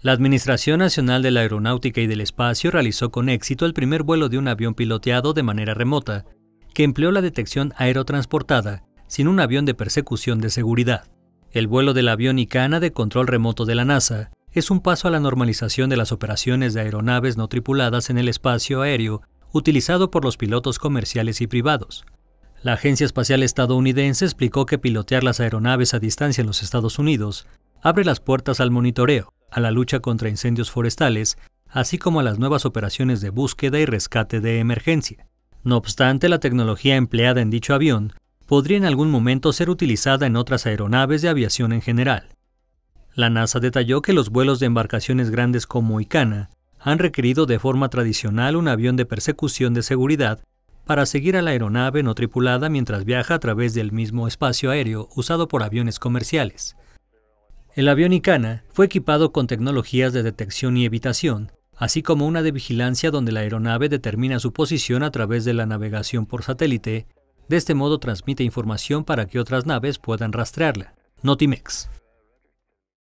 La Administración Nacional de la Aeronáutica y del Espacio realizó con éxito el primer vuelo de un avión piloteado de manera remota, que empleó la detección aerotransportada, sin un avión de persecución de seguridad. El vuelo del avión ICANA de control remoto de la NASA es un paso a la normalización de las operaciones de aeronaves no tripuladas en el espacio aéreo utilizado por los pilotos comerciales y privados. La Agencia Espacial Estadounidense explicó que pilotear las aeronaves a distancia en los Estados Unidos abre las puertas al monitoreo, a la lucha contra incendios forestales, así como a las nuevas operaciones de búsqueda y rescate de emergencia. No obstante, la tecnología empleada en dicho avión podría en algún momento ser utilizada en otras aeronaves de aviación en general. La NASA detalló que los vuelos de embarcaciones grandes como Icana han requerido de forma tradicional un avión de persecución de seguridad para seguir a la aeronave no tripulada mientras viaja a través del mismo espacio aéreo usado por aviones comerciales. El avión Icana fue equipado con tecnologías de detección y evitación, así como una de vigilancia donde la aeronave determina su posición a través de la navegación por satélite. De este modo transmite información para que otras naves puedan rastrearla. Notimex.